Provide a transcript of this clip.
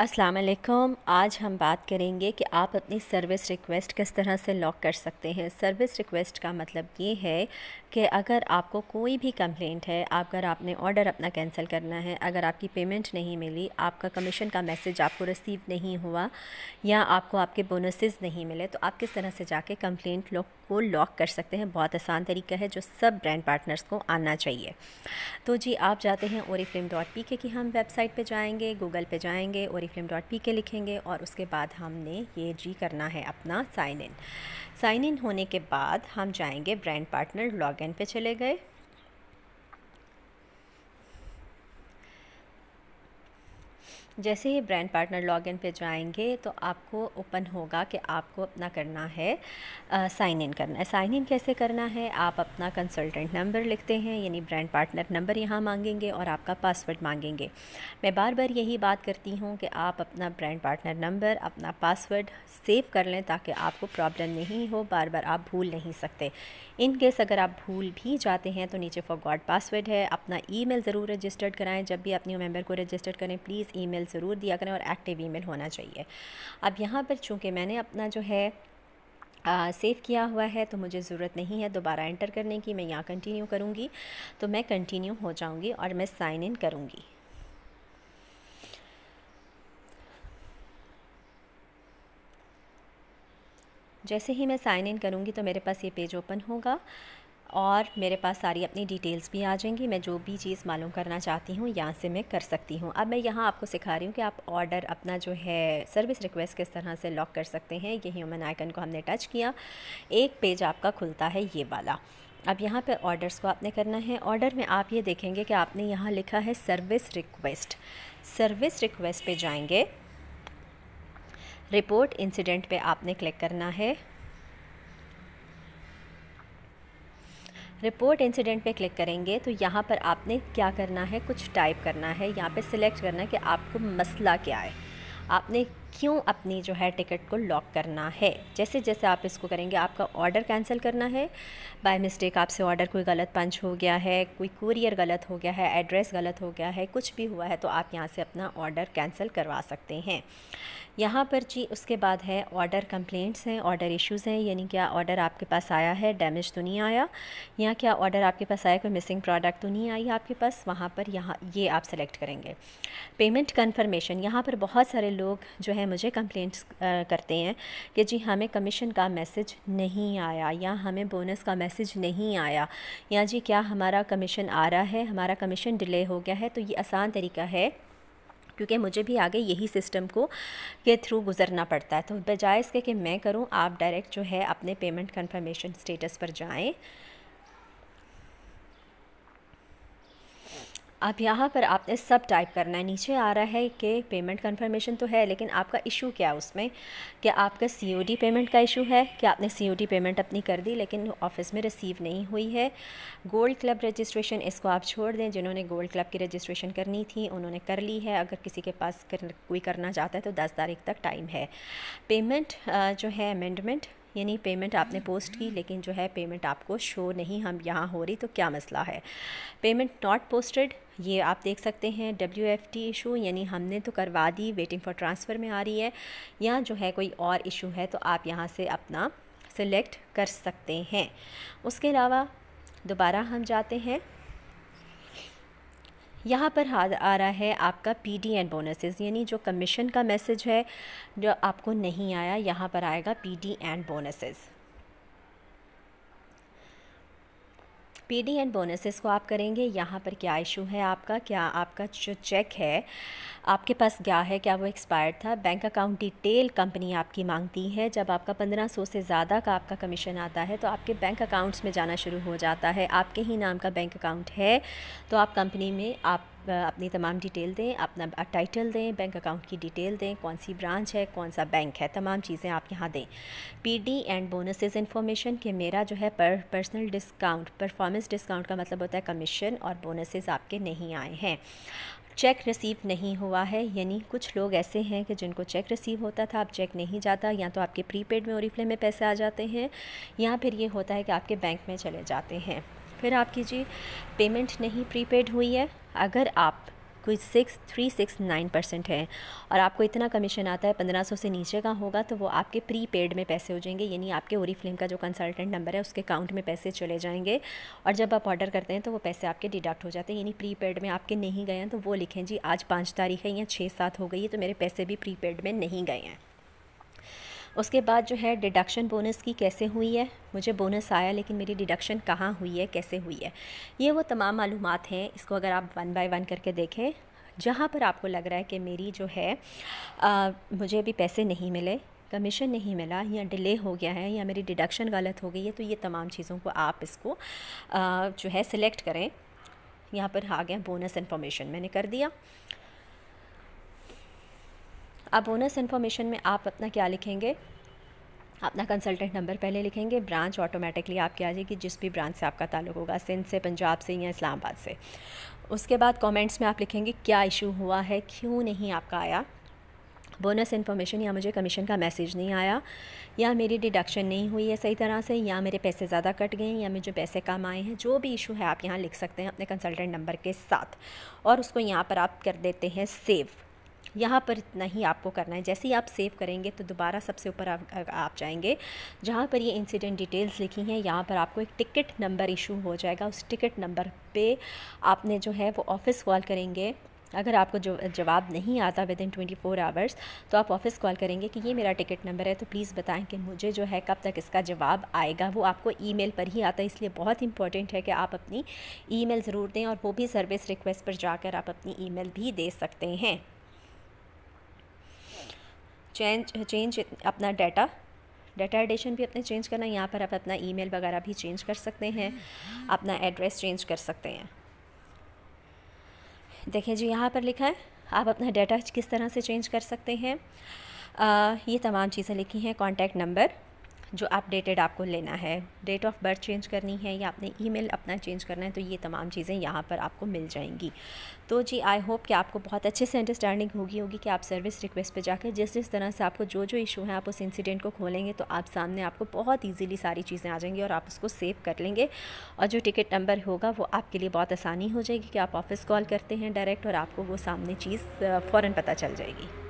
अस्सलाम वालेकुम आज हम बात करेंगे कि आप अपनी सर्विस रिक्वेस्ट किस तरह से लॉक कर सकते हैं सर्विस रिक्वेस्ट का मतलब ये है कि अगर आपको कोई भी कंप्लेंट है अगर आपने ऑर्डर अपना कैंसिल करना है अगर आपकी पेमेंट नहीं मिली आपका कमीशन का मैसेज आपको रिसीव नहीं हुआ या आपको आपके बोनसेस नहीं मिले तो आप किस तरह से जाके कंप्लेंट लॉक को लॉक कर सकते हैं बहुत आसान तरीका है जो सब ब्रांड पार्टनर्स को आना चाहिए तो जी आप जाते हैं और की हम वेबसाइट पर जाएँगे गूगल पर जाएँगे और हमारी फिल्म डॉट पी के लिखेंगे और उसके बाद हमने ये जी करना है अपना साइन इन साइन इन होने के बाद हम जाएंगे ब्रांड पार्टनर लॉग इन पर चले गए जैसे ही ब्रांड पार्टनर लॉगिन पे जाएंगे तो आपको ओपन होगा कि आपको अपना करना है साइन इन करना है साइन इन कैसे करना है आप अपना कंसल्टेंट नंबर लिखते हैं यानी ब्रांड पार्टनर नंबर यहाँ मांगेंगे और आपका पासवर्ड मांगेंगे मैं बार बार यही बात करती हूँ कि आप अपना ब्रांड पार्टनर नंबर अपना पासवर्ड सेव कर लें ताकि आपको प्रॉब्लम नहीं हो बार बार आप भूल नहीं सकते इन केस अगर आप भूल भी जाते हैं तो नीचे गॉड पासवर्ड है अपना मेल ज़रूर रजिस्टर्ड कराएँ जब भी अपने मेम्बर को रजिस्टर्ड करें प्लीज़ ई ईमेल ज़रूर दिया करें और एक्टिव ईमेल होना चाहिए अब यहाँ पर चूँकि मैंने अपना जो है सेव किया हुआ है तो मुझे ज़रूरत नहीं है दोबारा एंटर करने की मैं यहाँ कंटिन्यू करूँगी तो मैं कंटिन्यू हो जाऊँगी और मैं साइन इन करूँगी जैसे ही मैं साइन इन करूँगी तो मेरे पास ये पेज ओपन होगा और मेरे पास सारी अपनी डिटेल्स भी आ जाएंगी मैं जो भी चीज़ मालूम करना चाहती हूँ यहाँ से मैं कर सकती हूँ अब मैं यहाँ आपको सिखा रही हूँ कि आप ऑर्डर अपना जो है सर्विस रिक्वेस्ट किस तरह से लॉक कर सकते हैं ये ह्यूमन आइकन को हमने टच किया एक पेज आपका खुलता है ये वाला अब यहाँ पर ऑर्डर्स को आपने करना है ऑर्डर में आप ये देखेंगे कि आपने यहाँ लिखा है सर्विस रिक्वेस्ट सर्विस रिक्वेस्ट पर जाएंगे रिपोर्ट इंसिडेंट पे आपने क्लिक करना है रिपोर्ट इंसिडेंट पे क्लिक करेंगे तो यहाँ पर आपने क्या करना है कुछ टाइप करना है यहाँ पे सिलेक्ट करना है कि आपको मसला क्या है आपने क्यों अपनी जो है टिकट को लॉक करना है जैसे जैसे आप इसको करेंगे आपका ऑर्डर कैंसिल करना है बाय मिस्टेक आपसे ऑर्डर कोई गलत पंच हो गया है कोई कुरियर गलत हो गया है एड्रेस गलत हो गया है कुछ भी हुआ है तो आप यहाँ से अपना ऑर्डर कैंसिल करवा सकते हैं यहाँ पर जी उसके बाद है ऑर्डर कंप्लेंट्स हैं ऑर्डर इश्यूज़ हैं यानी क्या ऑर्डर आपके पास आया है डैमेज तो नहीं आया या क्या ऑर्डर आपके पास आया कोई मिसिंग प्रोडक्ट तो नहीं आई आपके पास वहाँ पर यहाँ ये आप सेलेक्ट करेंगे पेमेंट कन्फर्मेशन यहाँ पर बहुत सारे लोग जो है हैं मुझे कंप्लेंट्स करते हैं कि जी हमें कमीशन का मैसेज नहीं आया या हमें बोनस का मैसेज नहीं आया या जी क्या हमारा कमीशन आ रहा है हमारा कमीशन डिले हो गया है तो ये आसान तरीका है क्योंकि मुझे भी आगे यही सिस्टम को के थ्रू गुजरना पड़ता है तो बजाय इसके कि मैं करूँ आप डायरेक्ट जो है अपने पेमेंट कन्फर्मेशन स्टेटस पर जाएँ अब यहाँ पर आपने सब टाइप करना है नीचे आ रहा है कि पेमेंट कंफर्मेशन तो है लेकिन आपका इशू क्या है उसमें कि आपका सीओडी पेमेंट का इशू है कि आपने सीओडी पेमेंट अपनी कर दी लेकिन ऑफिस में रिसीव नहीं हुई है गोल्ड क्लब रजिस्ट्रेशन इसको आप छोड़ दें जिन्होंने गोल्ड क्लब की रजिस्ट्रेशन करनी थी उन्होंने कर ली है अगर किसी के पास कर, कोई करना चाहता है तो दस तारीख तक टाइम है पेमेंट जो है अमेंडमेंट यानी पेमेंट आपने पोस्ट की लेकिन जो है पेमेंट आपको शो नहीं हम यहाँ हो रही तो क्या मसला है पेमेंट नॉट पोस्टेड ये आप देख सकते हैं डब्ल्यू एफ टी इशू यानी हमने तो करवा दी वेटिंग फॉर ट्रांसफ़र में आ रही है या जो है कोई और इशू है तो आप यहाँ से अपना सिलेक्ट कर सकते हैं उसके अलावा दोबारा हम जाते हैं यहाँ पर आ रहा है आपका पी डी एंड बोनसेस यानी जो कमीशन का मैसेज है जो आपको नहीं आया यहाँ पर आएगा P D and bonuses PD and bonuses को आप करेंगे यहाँ पर क्या इशू है आपका क्या आपका जो चेक है आपके पास क्या है क्या वो एक्सपायर्ड था बैंक अकाउंट डिटेल कंपनी आपकी मांगती है जब आपका पंद्रह सौ से ज़्यादा का आपका कमीशन आता है तो आपके बैंक अकाउंट्स में जाना शुरू हो जाता है आपके ही नाम का बैंक अकाउंट है तो आप कंपनी में आप अपनी तमाम डिटेल दें अपना टाइटल दें बैंक अकाउंट की डिटेल दें कौन सी ब्रांच है कौन सा बैंक है तमाम चीज़ें आप यहाँ दें पीडी एंड बोनसेस इन्फॉर्मेशन कि मेरा जो है पर पर्सनल डिस्काउंट परफॉर्मेंस डिस्काउंट का मतलब होता है कमीशन और बोनसेस आपके नहीं आए हैं चेक रिसीव नहीं हुआ है यानी कुछ लोग ऐसे हैं कि जिनको चेक रिसीव होता था अब चेक नहीं जाता या तो आपके प्रीपेड में और में पैसे आ जाते हैं या फिर ये होता है कि आपके बैंक में चले जाते हैं फिर आपकी जी पेमेंट नहीं प्रीपेड हुई है अगर आप कोई six three six nine percent है और आपको इतना कमीशन आता है पंद्रह सौ से नीचे का होगा तो वो आपके प्री पेड में पैसे हो जाएंगे यानी आपके ओरी फ्लेम का जो कंसल्टेंट नंबर है उसके अकाउंट में पैसे चले जाएंगे और जब आप ऑर्डर करते हैं तो वो पैसे आपके डिडक्ट हो जाते हैं यानी प्री पेड में आपके नहीं गए हैं तो वो लिखें जी आज पाँच तारीख है या छः सात हो गई है तो मेरे पैसे भी प्री पेड में नहीं गए हैं उसके बाद जो है डिडक्शन बोनस की कैसे हुई है मुझे बोनस आया लेकिन मेरी डिडक्शन कहाँ हुई है कैसे हुई है ये वो तमाम मालूम हैं इसको अगर आप वन बाय वन करके देखें जहाँ पर आपको लग रहा है कि मेरी जो है आ, मुझे अभी पैसे नहीं मिले कमीशन नहीं मिला या डिले हो गया है या मेरी डिडक्शन गलत हो गई है तो ये तमाम चीज़ों को आप इसको आ, जो है सिलेक्ट करें यहाँ पर आ गया बोनस इन्फॉर्मेशन मैंने कर दिया अब बोनस इन्फॉर्मेशन में आप अपना क्या लिखेंगे अपना कंसल्टेंट नंबर पहले लिखेंगे ब्रांच ऑटोमेटिकली आपके आ जाएगी जिस भी ब्रांच से आपका ताल्लुक होगा सिंध से पंजाब से या इस्लामाबाद से उसके बाद कमेंट्स में आप लिखेंगे क्या इशू हुआ है क्यों नहीं आपका आया बोनस इन्फॉर्मेशन या मुझे कमीशन का मैसेज नहीं आया या मेरी डिडक्शन नहीं हुई है सही तरह से या मेरे पैसे ज़्यादा कट गए या मुझे पैसे कम आए हैं जो भी इशू है आप यहाँ लिख सकते हैं अपने कंसल्टेंट नंबर के साथ और उसको यहाँ पर आप कर देते हैं सेव यहाँ पर इतना ही आपको करना है जैसे ही आप सेव करेंगे तो दोबारा सबसे ऊपर आप, जाएंगे जहाँ पर ये इंसिडेंट डिटेल्स लिखी हैं यहाँ पर आपको एक टिकट नंबर इशू हो जाएगा उस टिकट नंबर पे आपने जो है वो ऑफ़िस कॉल करेंगे अगर आपको जो जवाब नहीं आता within twenty four hours तो आप ऑफ़िस कॉल करेंगे कि ये मेरा टिकट नंबर है तो प्लीज़ बताएं कि मुझे जो है कब तक इसका जवाब आएगा वो आपको ईमेल पर ही आता है इसलिए बहुत इंपॉर्टेंट है कि आप अपनी ईमेल ज़रूर दें और वो भी सर्विस रिक्वेस्ट पर जाकर आप अपनी ईमेल भी दे सकते हैं चेंज चेंज अपना डाटा डाटा एडिशन भी अपने चेंज करना यहाँ पर आप अपना ईमेल वगैरह भी चेंज कर सकते हैं अपना एड्रेस चेंज कर सकते हैं देखिए जी यहाँ पर लिखा है आप अपना डाटा किस तरह से चेंज कर सकते हैं आ, ये तमाम चीज़ें लिखी हैं कॉन्टैक्ट नंबर जो अपडेटेड आपको लेना है डेट ऑफ बर्थ चेंज करनी है या आपने ईमेल अपना चेंज करना है तो ये तमाम चीज़ें यहाँ पर आपको मिल जाएंगी तो जी आई होप कि आपको बहुत अच्छे से अंडरस्टैंडिंग होगी होगी कि आप सर्विस रिक्वेस्ट पे जाकर जिस जिस तरह से आपको जो जो इशू है आप उस इंसिडेंट को खोलेंगे तो आप सामने आपको बहुत ईजिली सारी चीज़ें आ जाएंगी और आप उसको सेव कर लेंगे और जो टिकट नंबर होगा वो आपके लिए बहुत आसानी हो जाएगी कि आप ऑफ़िस कॉल करते हैं डायरेक्ट और आपको वो सामने चीज़ फ़ौर पता चल जाएगी